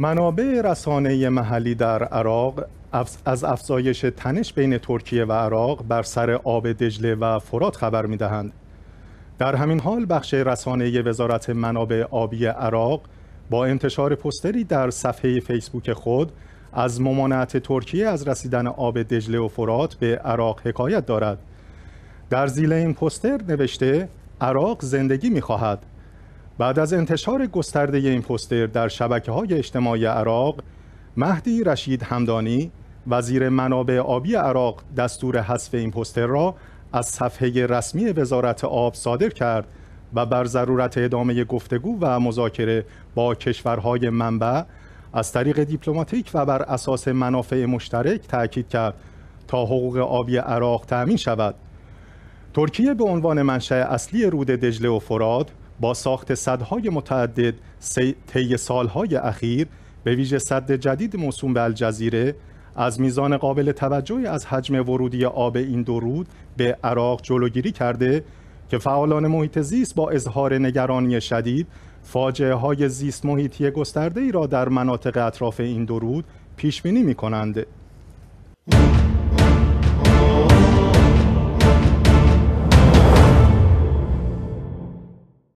منابع رسانه محلی در عراق از افزایش تنش بین ترکیه و عراق بر سر آب دجله و فرات خبر میدهند. در همین حال بخش رسانه وزارت منابع آبی عراق با انتشار پستری در صفحه فیسبوک خود از ممانعت ترکیه از رسیدن آب دجله و فرات به عراق حکایت دارد. در زیل این پستر نوشته عراق زندگی خواهد. بعد از انتشار گسترده این پوستر در شبکه های اجتماعی عراق مهدی رشید همدانی وزیر منابع آبی عراق دستور حذف این پوستر را از صفحه رسمی وزارت آب صادر کرد و بر ضرورت ادامه گفتگو و مذاکره با کشورهای منبع از طریق دیپلماتیک و بر اساس منافع مشترک تاکید کرد تا حقوق آبی عراق تأمین شود ترکیه به عنوان منشأ اصلی رود دجله و فراد، با ساخت صدهای متعدد طی سالهای اخیر به ویژه صد جدید موسوم به الجزیره از میزان قابل توجهی از حجم ورودی آب این دو رود به عراق جلوگیری کرده که فعالان محیط زیست با اظهار نگرانی شدید فاجعه های زیست محیطی گسترده ای را در مناطق اطراف این دو رود پیش بینی می کنند.